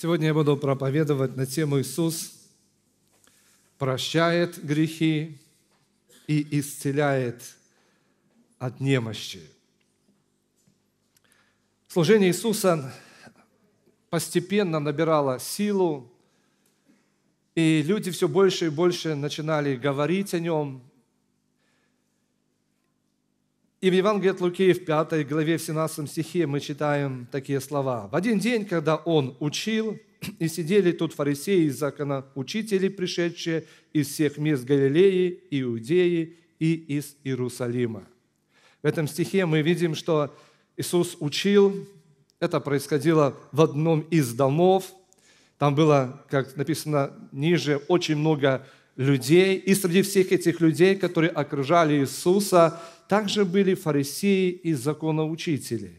Сегодня я буду проповедовать на тему «Иисус прощает грехи и исцеляет от немощи». Служение Иисуса постепенно набирало силу, и люди все больше и больше начинали говорить о нем, и в Евангелии от Луки в 5 главе в 17 стихе мы читаем такие слова. «В один день, когда он учил, и сидели тут фарисеи и законоучители, пришедшие из всех мест Галилеи, Иудеи и из Иерусалима». В этом стихе мы видим, что Иисус учил, это происходило в одном из домов, там было, как написано ниже, очень много людей, и среди всех этих людей, которые окружали Иисуса, также были фарисеи и законоучители.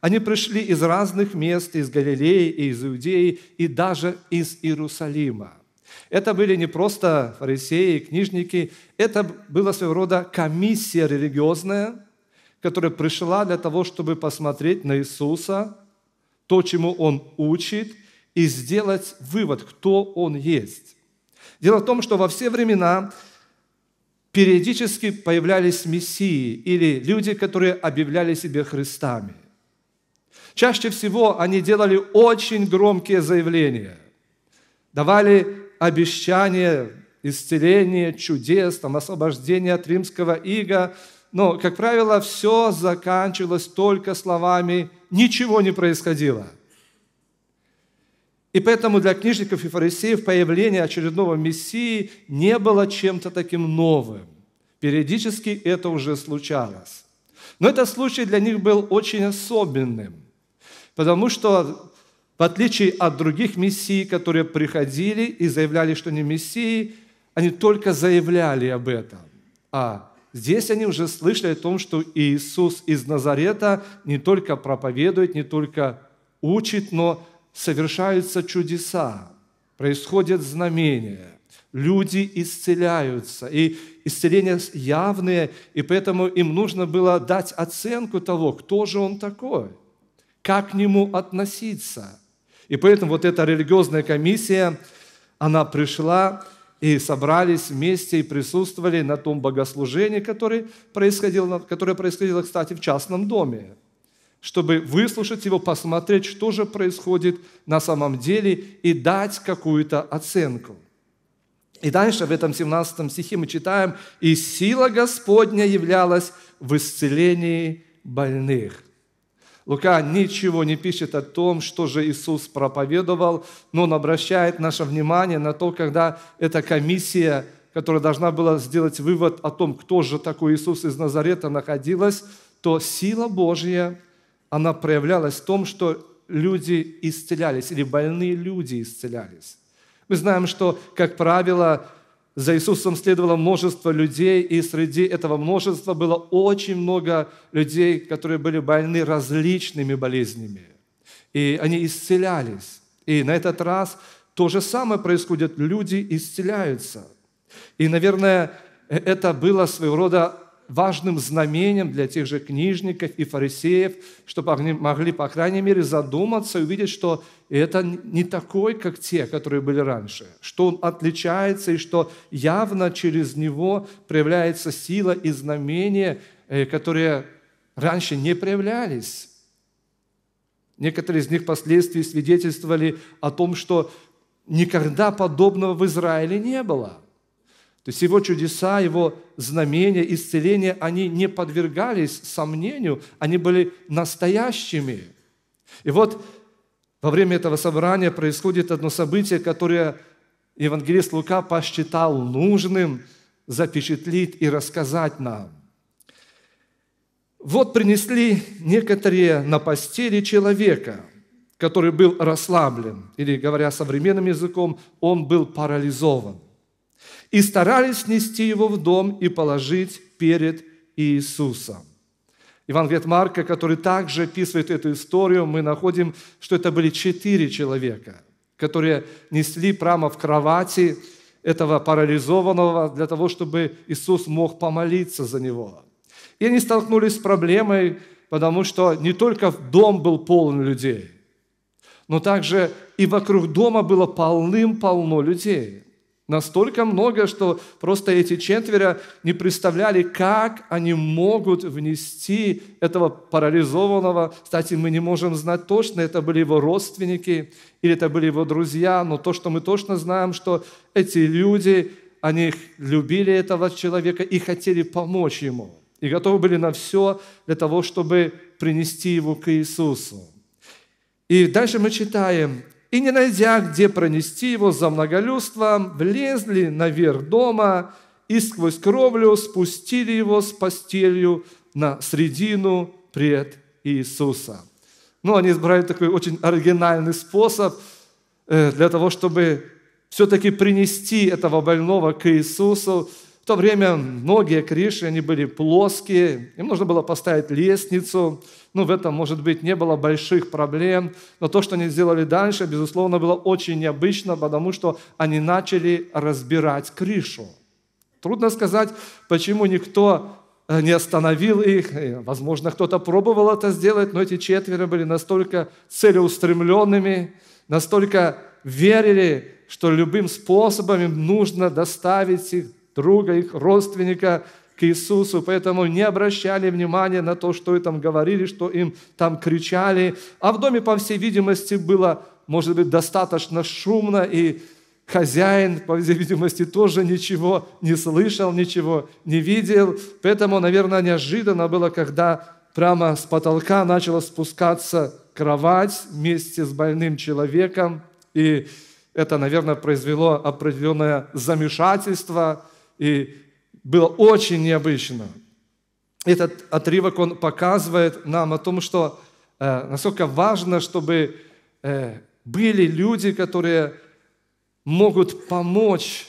Они пришли из разных мест, из Галилеи, и из Иудеи и даже из Иерусалима. Это были не просто фарисеи и книжники, это была своего рода комиссия религиозная, которая пришла для того, чтобы посмотреть на Иисуса, то, чему Он учит, и сделать вывод, кто Он есть. Дело в том, что во все времена периодически появлялись мессии или люди, которые объявляли себя Христами. Чаще всего они делали очень громкие заявления, давали обещания исцеления, чудес, там, освобождения от римского ига, но, как правило, все заканчивалось только словами «ничего не происходило». И поэтому для книжников и фарисеев появление очередного Мессии не было чем-то таким новым. Периодически это уже случалось. Но этот случай для них был очень особенным, потому что в отличие от других мессий, которые приходили и заявляли, что не мессии, они только заявляли об этом. А здесь они уже слышали о том, что Иисус из Назарета не только проповедует, не только учит, но совершаются чудеса, происходят знамения, люди исцеляются, и исцеления явные, и поэтому им нужно было дать оценку того, кто же он такой, как к нему относиться. И поэтому вот эта религиозная комиссия, она пришла и собрались вместе и присутствовали на том богослужении, которое происходило, которое происходило, кстати, в частном доме чтобы выслушать его, посмотреть, что же происходит на самом деле и дать какую-то оценку. И дальше в этом 17 стихе мы читаем, «И сила Господня являлась в исцелении больных». Лука ничего не пишет о том, что же Иисус проповедовал, но он обращает наше внимание на то, когда эта комиссия, которая должна была сделать вывод о том, кто же такой Иисус из Назарета находилась, то сила Божья она проявлялась в том, что люди исцелялись или больные люди исцелялись. Мы знаем, что, как правило, за Иисусом следовало множество людей, и среди этого множества было очень много людей, которые были больны различными болезнями. И они исцелялись. И на этот раз то же самое происходит. Люди исцеляются. И, наверное, э, это было своего рода важным знамением для тех же книжников и фарисеев, чтобы они могли, по крайней мере, задуматься и увидеть, что это не такой, как те, которые были раньше, что он отличается и что явно через него проявляется сила и знамение, э, которые раньше не проявлялись. Некоторые из них впоследствии свидетельствовали о том, что никогда подобного в Израиле не было – то есть его чудеса, его знамения, исцеления, они не подвергались сомнению, они были настоящими. И вот во время этого собрания происходит одно событие, которое евангелист Лука посчитал нужным запечатлить и рассказать нам. Вот принесли некоторые на постели человека, который был расслаблен, или, говоря современным языком, он был парализован – и старались нести его в дом и положить перед Иисусом. Иван Вет Марка, который также описывает эту историю, мы находим, что это были четыре человека, которые несли прямо в кровати этого парализованного для того, чтобы Иисус мог помолиться за него. И они столкнулись с проблемой, потому что не только дом был полон людей, но также и вокруг дома было полным-полно людей. Настолько много, что просто эти четверо не представляли, как они могут внести этого парализованного. Кстати, мы не можем знать точно, это были его родственники или это были его друзья, но то, что мы точно знаем, что эти люди, они любили этого человека и хотели помочь ему. И готовы были на все для того, чтобы принести его к Иисусу. И дальше мы читаем, и, не найдя, где пронести его за многолюдством, влезли наверх дома и сквозь кровлю спустили его с постелью на средину пред Иисуса. Ну, они избрали такой очень оригинальный способ э, для того, чтобы все-таки принести этого больного к Иисусу, то время многие крыши, они были плоские, им нужно было поставить лестницу. Ну, в этом, может быть, не было больших проблем, но то, что они сделали дальше, безусловно, было очень необычно, потому что они начали разбирать крышу. Трудно сказать, почему никто э, не остановил их. Возможно, кто-то пробовал это сделать, но эти четверо были настолько целеустремленными, настолько верили, что любым способом им нужно доставить их друга, их родственника к Иисусу, поэтому не обращали внимания на то, что там говорили, что им там кричали. А в доме, по всей видимости, было, может быть, достаточно шумно, и хозяин, по всей видимости, тоже ничего не слышал, ничего не видел. Поэтому, наверное, неожиданно было, когда прямо с потолка начала спускаться кровать вместе с больным человеком. И это, наверное, произвело определенное замешательство и было очень необычно. Этот отрывок, он показывает нам о том, что э, насколько важно, чтобы э, были люди, которые могут помочь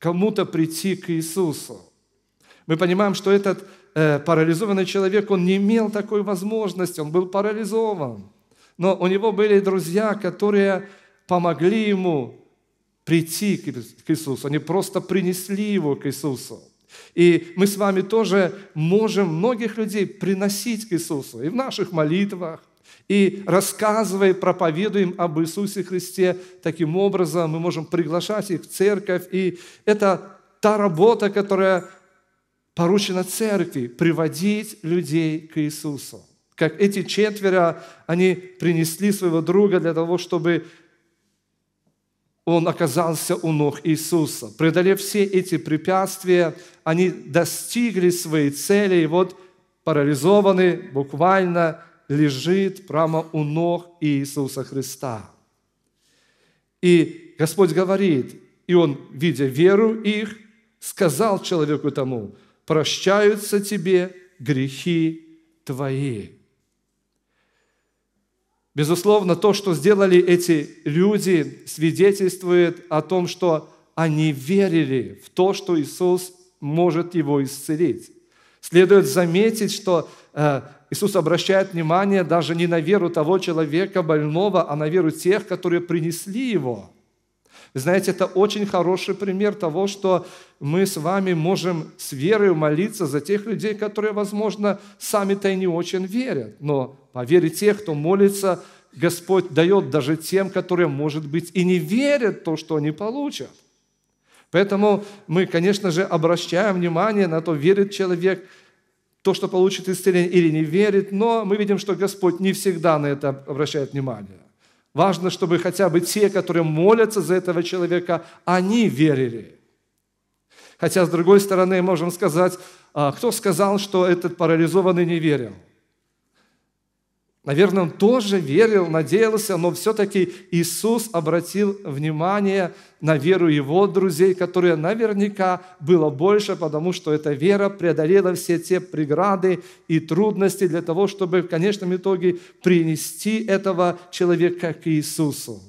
кому-то прийти к Иисусу. Мы понимаем, что этот э, парализованный человек, он не имел такой возможности, он был парализован. Но у него были друзья, которые помогли ему прийти к Иисусу, они просто принесли его к Иисусу. И мы с вами тоже можем многих людей приносить к Иисусу и в наших молитвах, и рассказывая, проповедуем об Иисусе Христе. Таким образом, мы можем приглашать их в церковь. И это та работа, которая поручена церкви – приводить людей к Иисусу. Как эти четверо, они принесли своего друга для того, чтобы он оказался у ног Иисуса. Преодолев все эти препятствия, они достигли своей цели, и вот парализованный буквально лежит прямо у ног Иисуса Христа. И Господь говорит, и Он, видя веру их, сказал человеку тому, прощаются тебе грехи твои. Безусловно, то, что сделали эти люди, свидетельствует о том, что они верили в то, что Иисус может его исцелить. Следует заметить, что э, Иисус обращает внимание даже не на веру того человека больного, а на веру тех, которые принесли его – знаете, это очень хороший пример того, что мы с вами можем с верой молиться за тех людей, которые, возможно, сами-то и не очень верят. Но по вере тех, кто молится, Господь дает даже тем, которые, может быть, и не верят в то, что они получат. Поэтому мы, конечно же, обращаем внимание на то, верит человек то, что получит исцеление или не верит, но мы видим, что Господь не всегда на это обращает внимание. Важно, чтобы хотя бы те, которые молятся за этого человека, они верили. Хотя, с другой стороны, можем сказать, а, кто сказал, что этот парализованный не верил – Наверное, он тоже верил, надеялся, но все-таки Иисус обратил внимание на веру его друзей, которая, наверняка было больше, потому что эта вера преодолела все те преграды и трудности для того, чтобы в конечном итоге принести этого человека к Иисусу.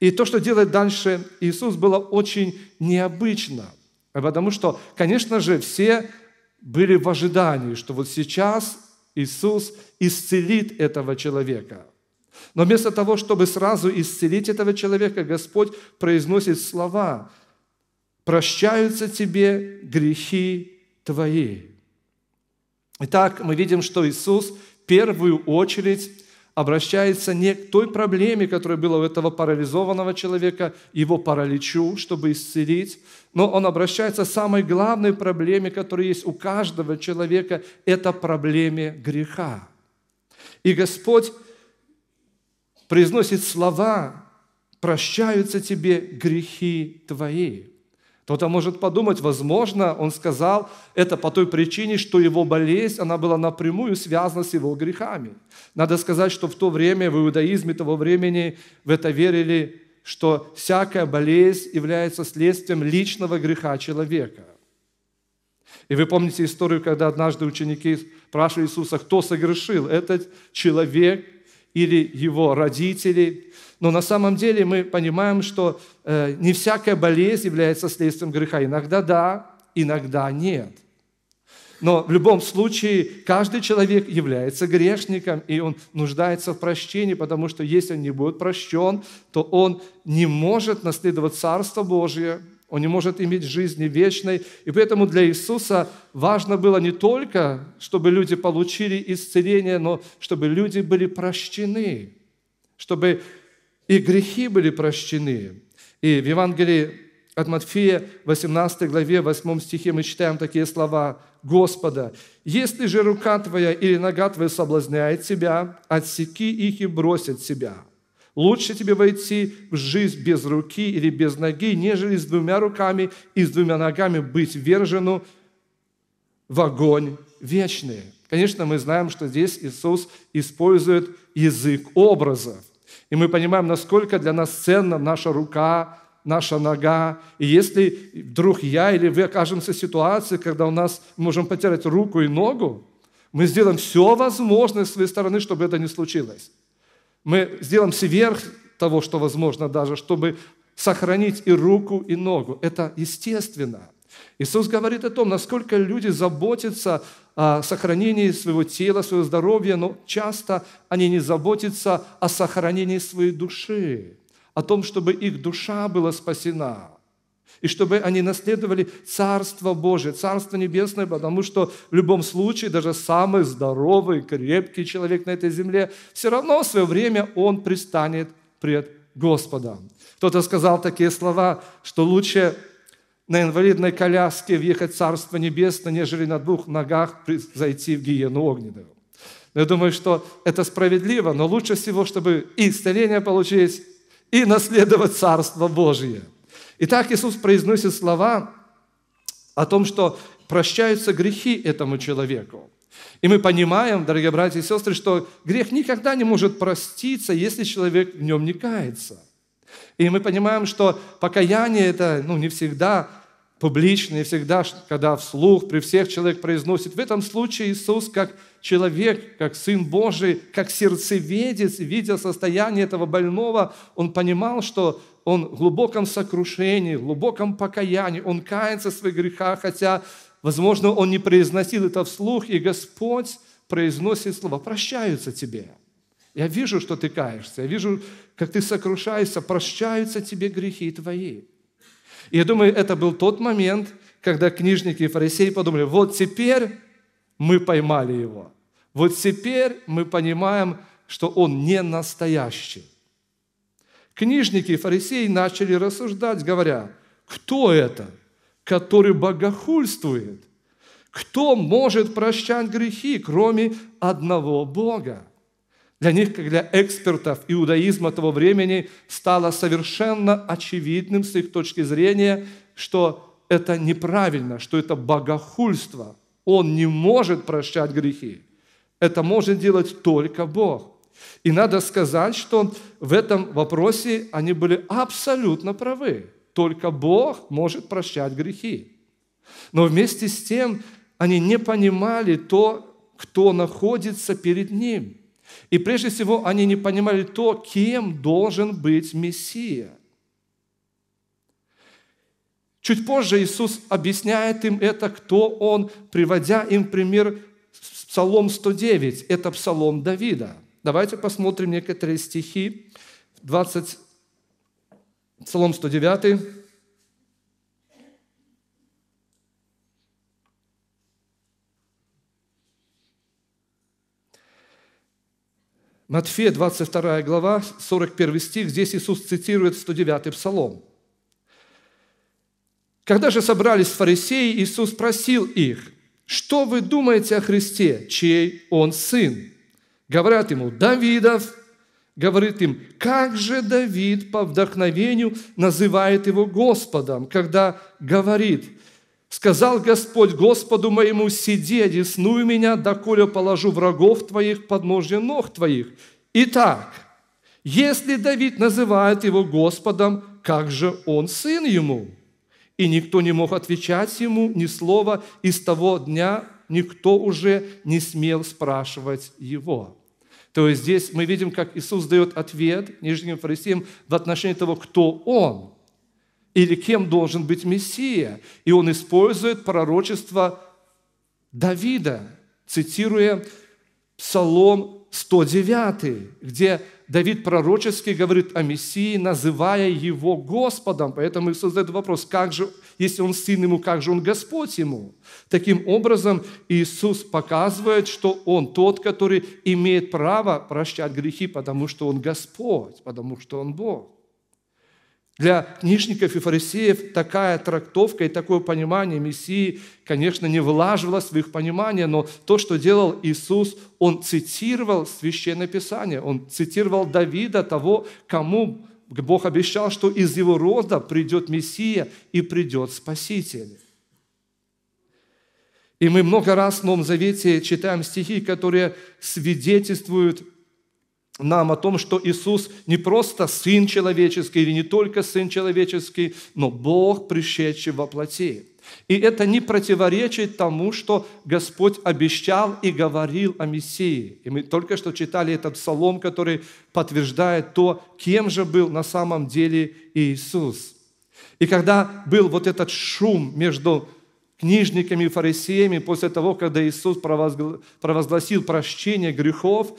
И то, что делает дальше Иисус, было очень необычно, потому что, конечно же, все были в ожидании, что вот сейчас Иисус исцелит этого человека. Но вместо того, чтобы сразу исцелить этого человека, Господь произносит слова «Прощаются тебе грехи твои». Итак, мы видим, что Иисус в первую очередь обращается не к той проблеме, которая была у этого парализованного человека, его параличу, чтобы исцелить, но он обращается к самой главной проблеме, которая есть у каждого человека, это проблеме греха. И Господь произносит слова «Прощаются тебе грехи твои». Кто-то может подумать, возможно, он сказал это по той причине, что его болезнь, она была напрямую связана с его грехами. Надо сказать, что в то время, в иудаизме того времени, в это верили, что всякая болезнь является следствием личного греха человека. И вы помните историю, когда однажды ученики спрашивали Иисуса, кто согрешил, этот человек или его родители – но на самом деле мы понимаем, что э, не всякая болезнь является следствием греха. Иногда да, иногда нет. Но в любом случае каждый человек является грешником, и он нуждается в прощении, потому что если он не будет прощен, то он не может наследовать Царство Божье, он не может иметь жизни вечной. И поэтому для Иисуса важно было не только, чтобы люди получили исцеление, но чтобы люди были прощены, чтобы и грехи были прощены. И в Евангелии от Матфея, 18 главе, 8 стихе мы читаем такие слова Господа. «Если же рука твоя или нога твоя соблазняет тебя, отсеки их и брось от себя. Лучше тебе войти в жизнь без руки или без ноги, нежели с двумя руками и с двумя ногами быть вержену в огонь вечный». Конечно, мы знаем, что здесь Иисус использует язык образов – и мы понимаем, насколько для нас ценна наша рука, наша нога. И если вдруг я или вы окажемся в ситуации, когда у нас можем потерять руку и ногу, мы сделаем все возможное с своей стороны, чтобы это не случилось. Мы сделаем сверх того, что возможно даже, чтобы сохранить и руку, и ногу. Это естественно. Иисус говорит о том, насколько люди заботятся сохранении своего тела, своего здоровья, но часто они не заботятся о сохранении своей души, о том, чтобы их душа была спасена, и чтобы они наследовали Царство Божие, Царство Небесное, потому что в любом случае даже самый здоровый, крепкий человек на этой земле все равно в свое время он пристанет пред Господом. Кто-то сказал такие слова, что лучше на инвалидной коляске въехать в Царство Небесное, нежели на двух ногах зайти в гиену огненную. Но я думаю, что это справедливо, но лучше всего, чтобы и исцеление получилось, и наследовать Царство Божие. Итак, Иисус произносит слова о том, что прощаются грехи этому человеку. И мы понимаем, дорогие братья и сестры, что грех никогда не может проститься, если человек в нем не кается. И мы понимаем, что покаяние это ну, не всегда публичное, не всегда, когда вслух при всех человек произносит. В этом случае Иисус как человек, как Сын Божий, как сердцеведец, видя состояние этого больного, он понимал, что он в глубоком сокрушении, в глубоком покаянии, он кается в своих грехах, хотя, возможно, он не произносил это вслух, и Господь произносит слово: «прощаются тебе». Я вижу, что ты каешься. Я вижу, как ты сокрушаешься. Прощаются тебе грехи твои. И я думаю, это был тот момент, когда книжники и фарисеи подумали, вот теперь мы поймали его. Вот теперь мы понимаем, что он не настоящий. Книжники и фарисеи начали рассуждать, говоря, кто это, который богохульствует? Кто может прощать грехи, кроме одного Бога? Для них, как для экспертов иудаизма того времени, стало совершенно очевидным с их точки зрения, что это неправильно, что это богохульство. Он не может прощать грехи. Это может делать только Бог. И надо сказать, что в этом вопросе они были абсолютно правы. Только Бог может прощать грехи. Но вместе с тем они не понимали то, кто находится перед Ним – и прежде всего они не понимали то, кем должен быть Мессия. Чуть позже Иисус объясняет им это, кто Он, приводя им пример Псалом 109. Это Псалом Давида. Давайте посмотрим некоторые стихи. 20, Псалом 109, Матфея, 22 глава, 41 стих, здесь Иисус цитирует 109-й псалом. Когда же собрались фарисеи, Иисус спросил их, «Что вы думаете о Христе, чей Он сын?» Говорят ему, «Давидов». Говорит им, «Как же Давид по вдохновению называет его Господом, когда говорит, Сказал Господь Господу моему, сиди, одесную меня, доколе положу врагов твоих под ножья ног твоих. Итак, если Давид называет его Господом, как же он сын ему? И никто не мог отвечать ему ни слова, и с того дня никто уже не смел спрашивать его. То есть здесь мы видим, как Иисус дает ответ нижним фарисеям в отношении того, кто он – или кем должен быть Мессия. И он использует пророчество Давида, цитируя Псалом 109, где Давид пророчески говорит о Мессии, называя его Господом. Поэтому Иисус задает вопрос, как же, если он сын ему, как же он Господь ему? Таким образом, Иисус показывает, что он тот, который имеет право прощать грехи, потому что он Господь, потому что он Бог. Для книжников и фарисеев такая трактовка и такое понимание Мессии, конечно, не вылаживалось в их понимание, но то, что делал Иисус, Он цитировал Священное Писание, Он цитировал Давида, того, кому Бог обещал, что из его рода придет Мессия и придет Спаситель. И мы много раз в Новом Завете читаем стихи, которые свидетельствуют нам о том, что Иисус не просто Сын Человеческий или не только Сын Человеческий, но Бог, пришедший во плоти. И это не противоречит тому, что Господь обещал и говорил о Мессии. И мы только что читали этот псалом, который подтверждает то, кем же был на самом деле Иисус. И когда был вот этот шум между книжниками и фарисеями после того, когда Иисус провозгласил прощение грехов,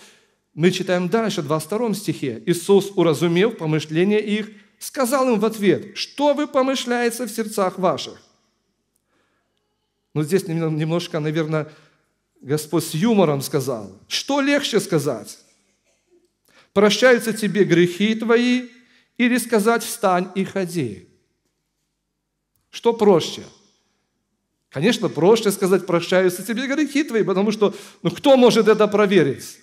мы читаем дальше, в 22 стихе. «Иисус, уразумев помышления их, сказал им в ответ, что вы помышляете в сердцах ваших?» Но здесь немножко, наверное, Господь с юмором сказал. Что легче сказать? Прощаются тебе грехи твои или сказать «встань и ходи»? Что проще? Конечно, проще сказать «прощаются тебе грехи твои», потому что ну, кто может это проверить?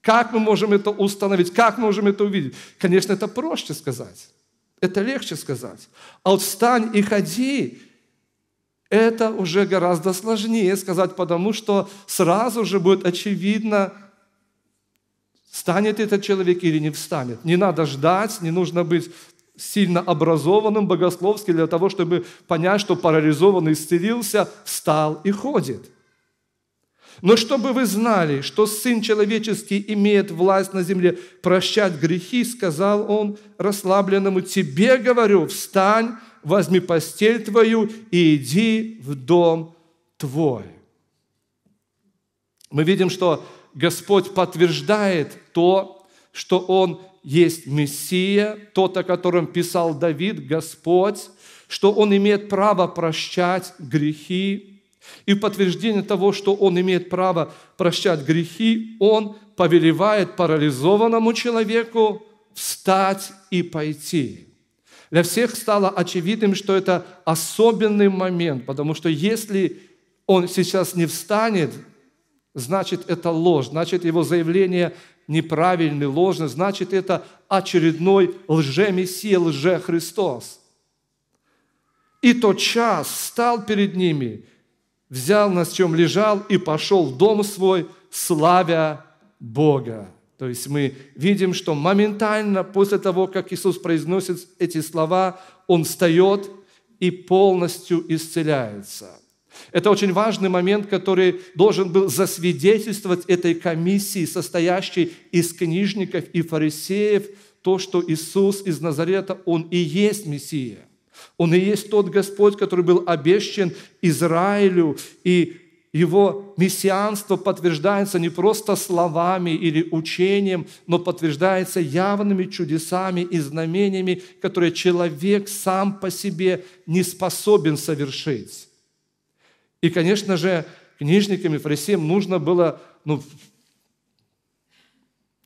Как мы можем это установить? Как мы можем это увидеть? Конечно, это проще сказать. Это легче сказать. А вот встань и ходи, это уже гораздо сложнее сказать, потому что сразу же будет очевидно, встанет этот человек или не встанет. Не надо ждать, не нужно быть сильно образованным богословски для того, чтобы понять, что парализованный исцелился, встал и ходит – но чтобы вы знали, что Сын Человеческий имеет власть на земле прощать грехи, сказал он расслабленному, тебе говорю, встань, возьми постель твою и иди в дом твой. Мы видим, что Господь подтверждает то, что Он есть Мессия, тот, о котором писал Давид, Господь, что Он имеет право прощать грехи и в подтверждение того, что он имеет право прощать грехи, он повелевает парализованному человеку встать и пойти. Для всех стало очевидным, что это особенный момент, потому что если он сейчас не встанет, значит это ложь, значит его заявление неправильное, ложное, значит это очередной лже-мессия, лже-христос. И тот час стал перед ними – взял нас, чем лежал, и пошел в дом свой, славя Бога. То есть мы видим, что моментально после того, как Иисус произносит эти слова, Он встает и полностью исцеляется. Это очень важный момент, который должен был засвидетельствовать этой комиссии, состоящей из книжников и фарисеев, то, что Иисус из Назарета, Он и есть Мессия. Он и есть тот Господь, который был обещан Израилю, и его мессианство подтверждается не просто словами или учением, но подтверждается явными чудесами и знамениями, которые человек сам по себе не способен совершить. И, конечно же, книжникам и фарисеям нужно было ну,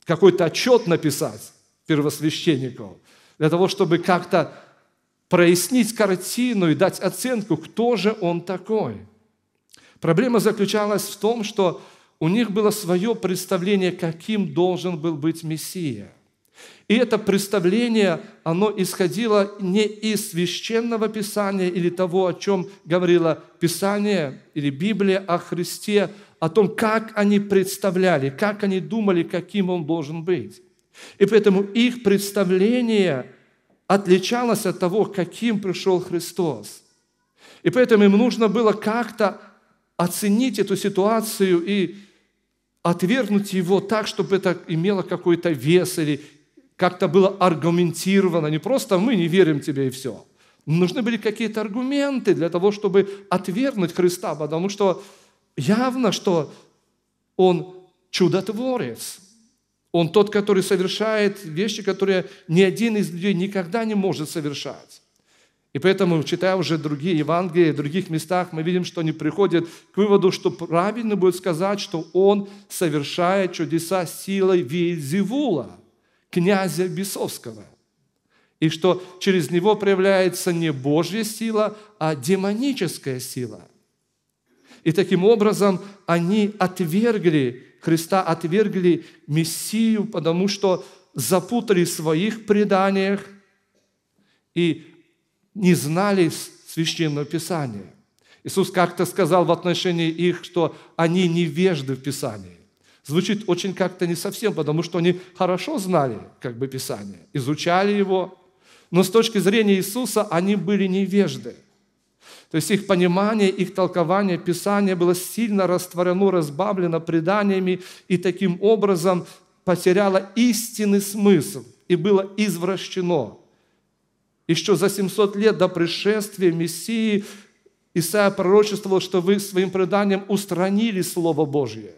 какой-то отчет написать первосвященников, для того, чтобы как-то прояснить картину и дать оценку, кто же он такой. Проблема заключалась в том, что у них было свое представление, каким должен был быть Мессия. И это представление, оно исходило не из священного Писания или того, о чем говорило Писание или Библия о Христе, о том, как они представляли, как они думали, каким он должен быть. И поэтому их представление отличалась от того, каким пришел Христос. И поэтому им нужно было как-то оценить эту ситуацию и отвергнуть его так, чтобы это имело какой-то вес или как-то было аргументировано. Не просто мы не верим тебе и все. Нужны были какие-то аргументы для того, чтобы отвергнуть Христа, потому что явно, что он чудотворец – он тот, который совершает вещи, которые ни один из людей никогда не может совершать. И поэтому, читая уже другие Евангелия, в других местах, мы видим, что они приходят к выводу, что правильно будет сказать, что он совершает чудеса силой Веизевула, князя бесовского. И что через него проявляется не Божья сила, а демоническая сила. И таким образом они отвергли Христа, отвергли Мессию, потому что запутали в своих преданиях и не знали Священного Писания. Иисус как-то сказал в отношении их, что они невежды в Писании. Звучит очень как-то не совсем, потому что они хорошо знали как бы Писание, изучали его, но с точки зрения Иисуса они были невежды – то есть их понимание, их толкование Писания было сильно растворено, разбавлено преданиями и таким образом потеряло истинный смысл и было извращено. Еще за 700 лет до пришествия Мессии Исаия пророчествовал, что вы своим преданием устранили Слово Божье,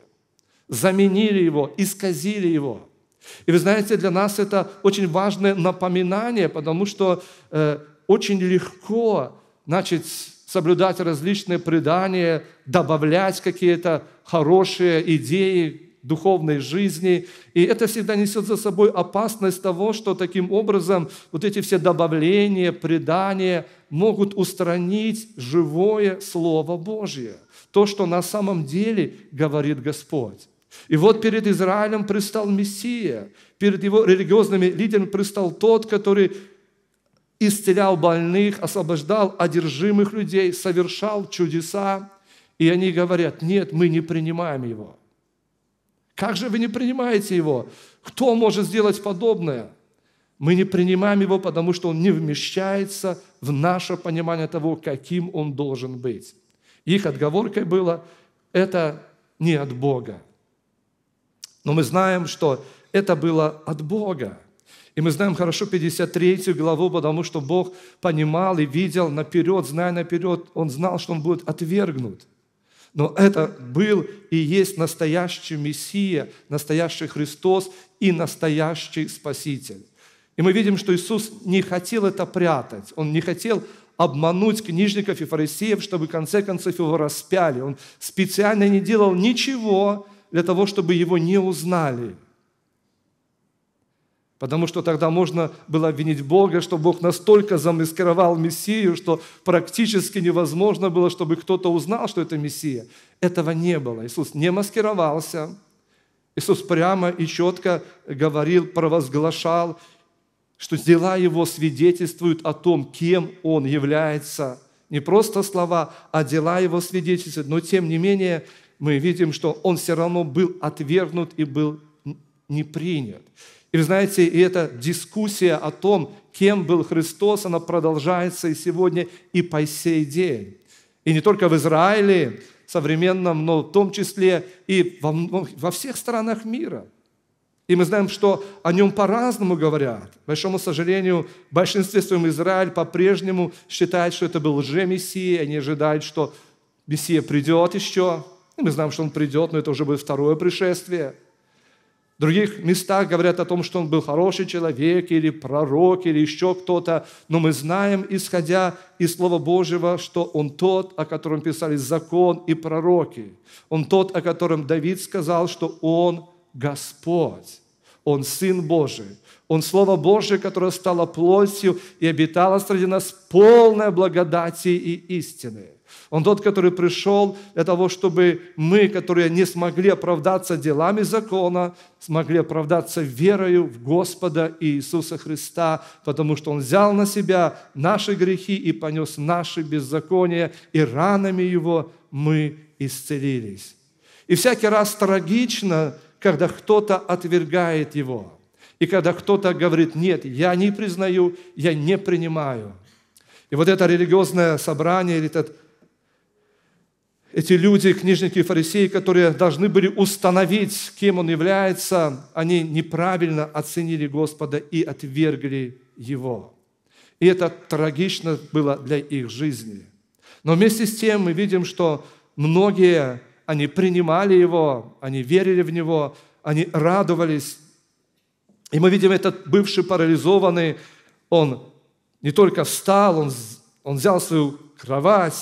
заменили его, исказили его. И вы знаете, для нас это очень важное напоминание, потому что э, очень легко, значит, соблюдать различные предания, добавлять какие-то хорошие идеи духовной жизни. И это всегда несет за собой опасность того, что таким образом вот эти все добавления, предания могут устранить живое Слово Божье, то, что на самом деле говорит Господь. И вот перед Израилем пристал Мессия, перед его религиозными лидерами пристал тот, который исцелял больных, освобождал одержимых людей, совершал чудеса. И они говорят, нет, мы не принимаем его. Как же вы не принимаете его? Кто может сделать подобное? Мы не принимаем его, потому что он не вмещается в наше понимание того, каким он должен быть. Их отговоркой было, это не от Бога. Но мы знаем, что это было от Бога. И мы знаем хорошо 53 главу, потому что Бог понимал и видел наперед, зная наперед, Он знал, что Он будет отвергнут. Но это был и есть настоящий Мессия, настоящий Христос и настоящий Спаситель. И мы видим, что Иисус не хотел это прятать, Он не хотел обмануть книжников и фарисеев, чтобы в конце концов его распяли. Он специально не делал ничего для того, чтобы его не узнали – Потому что тогда можно было обвинить Бога, что Бог настолько замаскировал Мессию, что практически невозможно было, чтобы кто-то узнал, что это Мессия. Этого не было. Иисус не маскировался. Иисус прямо и четко говорил, провозглашал, что дела Его свидетельствуют о том, кем Он является. Не просто слова, а дела Его свидетельствуют. Но тем не менее мы видим, что Он все равно был отвергнут и был не принят. И вы знаете, и эта дискуссия о том, кем был Христос, она продолжается и сегодня, и по сей день. И не только в Израиле современном, но в том числе и во, во всех странах мира. И мы знаем, что о нем по-разному говорят. К большому сожалению, в большинстве своем Израиль по-прежнему считает, что это был уже мессия они ожидают, что Мессия придет еще. И мы знаем, что он придет, но это уже будет второе пришествие – в других местах говорят о том, что он был хороший человек или пророк, или еще кто-то. Но мы знаем, исходя из Слова Божьего, что он тот, о котором писали закон и пророки. Он тот, о котором Давид сказал, что он Господь. Он Сын Божий. Он Слово Божие, которое стало плотью и обитало среди нас полное благодати и истины. Он тот, который пришел для того, чтобы мы, которые не смогли оправдаться делами закона, смогли оправдаться верою в Господа Иисуса Христа, потому что Он взял на себя наши грехи и понес наши беззакония, и ранами Его мы исцелились. И всякий раз трагично, когда кто-то отвергает Его, и когда кто-то говорит, нет, я не признаю, я не принимаю – и вот это религиозное собрание или этот эти люди, книжники и фарисеи, которые должны были установить, кем он является, они неправильно оценили Господа и отвергли его. И это трагично было для их жизни. Но вместе с тем мы видим, что многие, они принимали его, они верили в него, они радовались. И мы видим этот бывший парализованный, он не только встал, он, он взял свою кровать,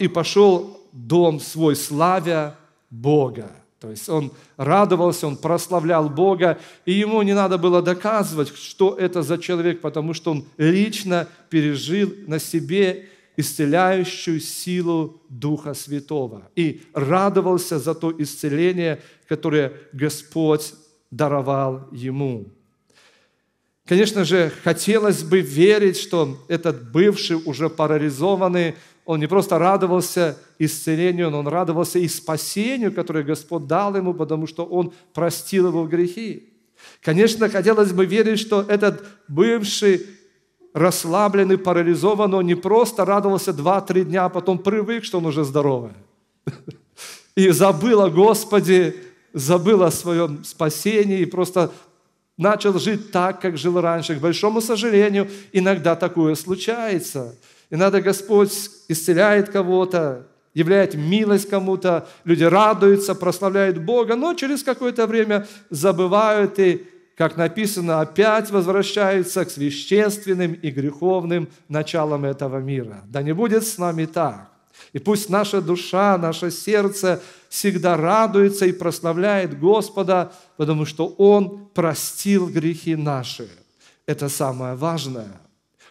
и пошел дом свой, славя Бога. То есть он радовался, он прославлял Бога, и ему не надо было доказывать, что это за человек, потому что он лично пережил на себе исцеляющую силу Духа Святого и радовался за то исцеление, которое Господь даровал ему. Конечно же, хотелось бы верить, что этот бывший уже парализованный он не просто радовался исцелению, но он радовался и спасению, которое Господь дал ему, потому что он простил его грехи. Конечно, хотелось бы верить, что этот бывший расслабленный, парализованный, он не просто радовался 2-3 дня, а потом привык, что он уже здоровый. И забыл о Господе, забыл о своем спасении и просто начал жить так, как жил раньше. К большому сожалению, иногда такое случается – и надо Господь исцеляет кого-то, являет милость кому-то, люди радуются, прославляют Бога, но через какое-то время забывают и, как написано, опять возвращаются к священственным и греховным началам этого мира. Да не будет с нами так. И пусть наша душа, наше сердце всегда радуется и прославляет Господа, потому что Он простил грехи наши. Это самое важное –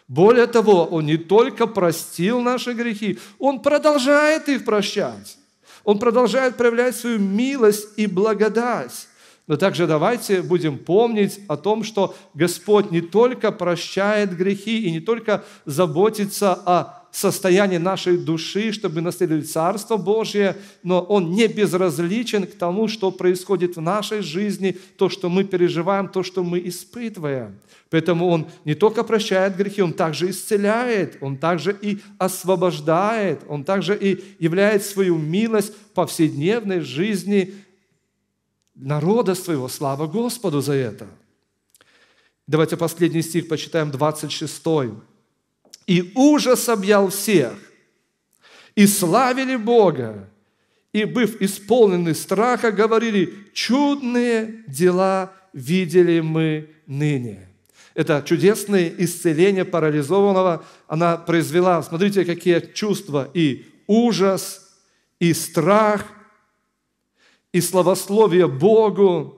более того, Он не только простил наши грехи, Он продолжает их прощать. Он продолжает проявлять свою милость и благодать. Но также давайте будем помнить о том, что Господь не только прощает грехи и не только заботится о состояние нашей души, чтобы наследовать Царство Божье, но Он не безразличен к тому, что происходит в нашей жизни, то, что мы переживаем, то, что мы испытываем. Поэтому Он не только прощает грехи, Он также исцеляет, Он также и освобождает, Он также и являет свою милость в повседневной жизни народа своего. Слава Господу за это! Давайте последний стих почитаем, 26 и ужас объял всех, и славили Бога, и, быв исполнены страха, говорили, чудные дела видели мы ныне. Это чудесное исцеление парализованного. Она произвела, смотрите, какие чувства и ужас, и страх, и славословие Богу,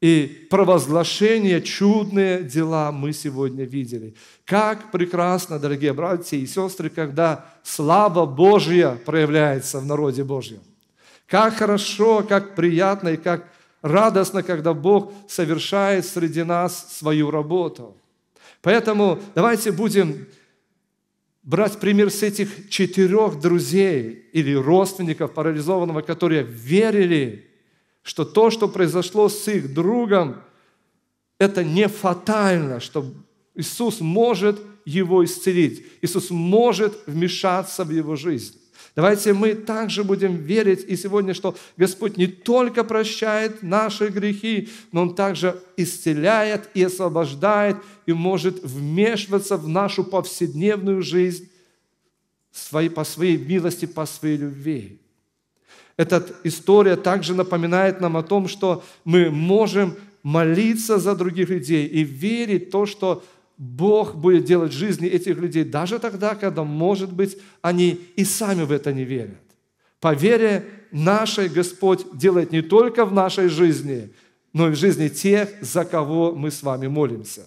и провозглашение, чудные дела мы сегодня видели. Как прекрасно, дорогие братья и сестры, когда слава Божья проявляется в народе Божьем. Как хорошо, как приятно и как радостно, когда Бог совершает среди нас свою работу. Поэтому давайте будем брать пример с этих четырех друзей или родственников парализованного, которые верили что то, что произошло с их другом, это не фатально, что Иисус может его исцелить, Иисус может вмешаться в его жизнь. Давайте мы также будем верить и сегодня, что Господь не только прощает наши грехи, но Он также исцеляет и освобождает и может вмешиваться в нашу повседневную жизнь своей, по своей милости, по своей любви. Эта история также напоминает нам о том, что мы можем молиться за других людей и верить в то, что Бог будет делать в жизни этих людей даже тогда, когда, может быть, они и сами в это не верят. По вере нашей Господь делает не только в нашей жизни, но и в жизни тех, за кого мы с вами молимся.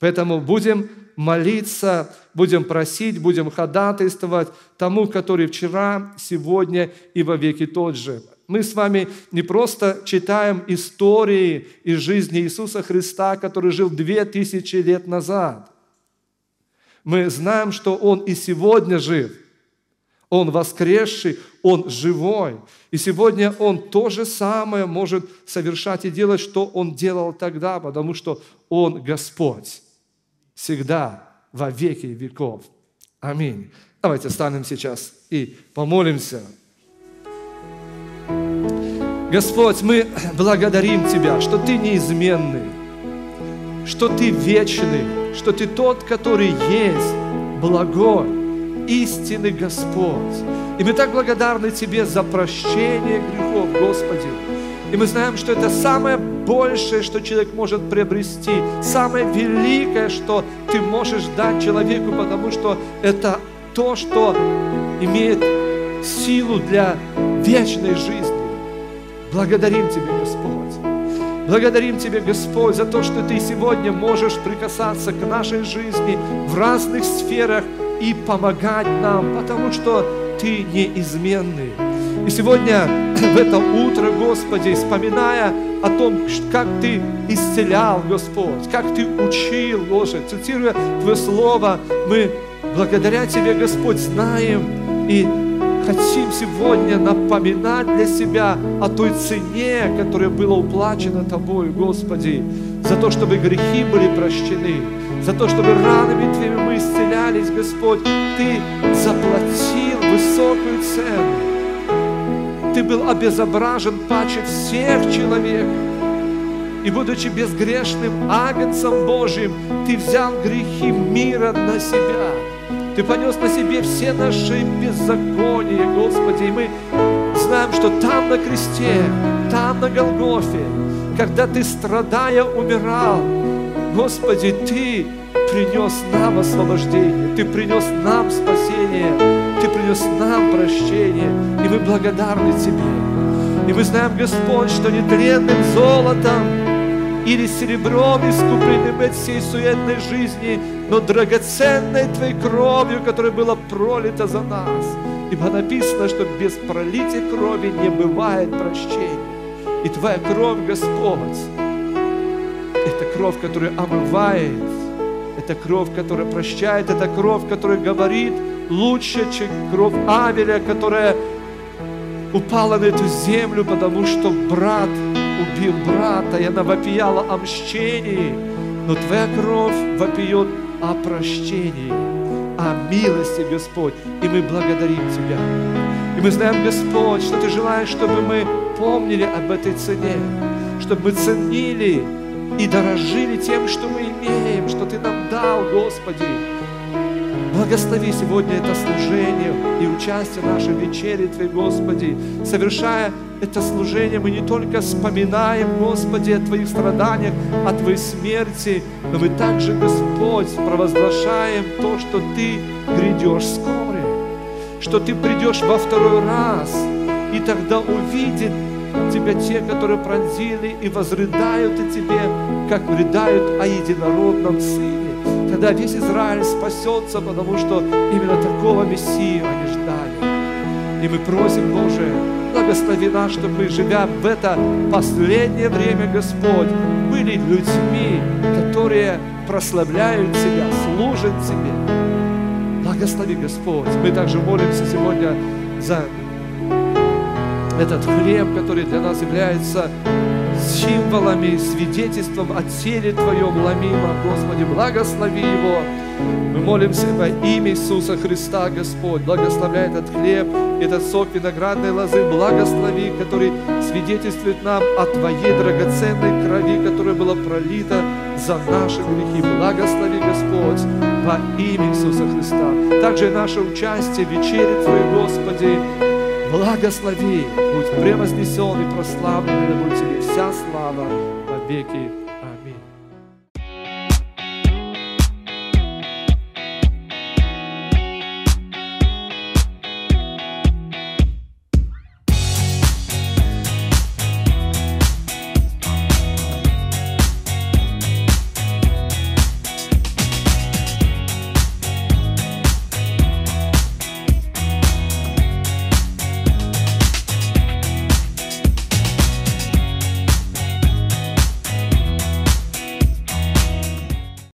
Поэтому будем молиться, будем просить, будем ходатайствовать тому, который вчера, сегодня и во веки тот же. Мы с вами не просто читаем истории из жизни Иисуса Христа, который жил две тысячи лет назад. Мы знаем, что Он и сегодня жив. Он воскресший, Он живой. И сегодня Он то же самое может совершать и делать, что Он делал тогда, потому что Он Господь всегда, во веки веков. Аминь. Давайте встанем сейчас и помолимся. Господь, мы благодарим Тебя, что Ты неизменный, что Ты вечный, что Ты тот, который есть, благой, истинный Господь. И мы так благодарны Тебе за прощение грехов, Господи, и мы знаем, что это самое большее, что человек может приобрести, самое великое, что ты можешь дать человеку, потому что это то, что имеет силу для вечной жизни. Благодарим Тебя, Господь. Благодарим Тебя, Господь, за то, что Ты сегодня можешь прикасаться к нашей жизни в разных сферах и помогать нам, потому что Ты неизменный. И сегодня, в это утро, Господи, вспоминая о том, как Ты исцелял, Господь, как Ты учил, Боже, цитируя Твое Слово, мы благодаря Тебе, Господь, знаем и хотим сегодня напоминать для себя о той цене, которая была уплачена Тобой, Господи, за то, чтобы грехи были прощены, за то, чтобы ранами Твоими мы исцелялись, Господь. Ты заплатил высокую цену. Ты был обезображен паче всех человек. И будучи безгрешным агнцем Божьим, Ты взял грехи мира на себя. Ты понес на себе все наши беззакония, Господи. И мы знаем, что там на кресте, там на Голгофе, когда Ты, страдая, умирал, Господи, Ты принес нам освобождение, Ты принес нам спасение, Ты принес нам прощение, и мы благодарны Тебе. И мы знаем, Господь, что нетренным золотом или серебром искупленным от всей суетной жизни, но драгоценной Твоей кровью, которая была пролита за нас. Ибо написано, что без пролития крови не бывает прощения. И Твоя кровь, Господь, это кровь, которая омывает это кровь, которая прощает, это кровь, которая говорит лучше, чем кровь Авеля, которая упала на эту землю, потому что брат убил брата, и она вопияла о мщении. Но Твоя кровь вопиет о прощении, о милости, Господь. И мы благодарим Тебя. И мы знаем, Господь, что Ты желаешь, чтобы мы помнили об этой цене, чтобы мы ценили и дорожили тем, что мы имеем, что Ты нам потенциал, Господи. Благослови сегодня это служение и участие в нашей вечере Твоей, Господи. Совершая это служение, мы не только вспоминаем, Господи, о Твоих страданиях, о Твоей смерти, но мы также, Господь, провозглашаем то, что Ты грядешь вскоре, что Ты придешь во второй раз, и тогда увидит Тебя те, которые пронзили и возрыдают о Тебе, как рыдают о единородном Сыне тогда весь Израиль спасется, потому что именно такого Мессию они ждали. И мы просим, Боже, благослови нас, чтобы мы, живя в это последнее время, Господь, были людьми, которые прославляют Тебя, служат Тебе. Благослови, Господь. Мы также молимся сегодня за этот хлеб, который для нас является символами, свидетельством о теле Твоем ломимо, Господи, благослови его. Мы молимся во имя Иисуса Христа, Господь, благословляй этот хлеб, этот сок виноградной лозы, благослови, который свидетельствует нам о Твоей драгоценной крови, которая была пролита за наши грехи. Благослови, Господь, во имя Иисуса Христа. Также наше участие в вечере Твоей, Господи, Благослови, будь превознесен и прославлен, да будет тебе вся слава во веки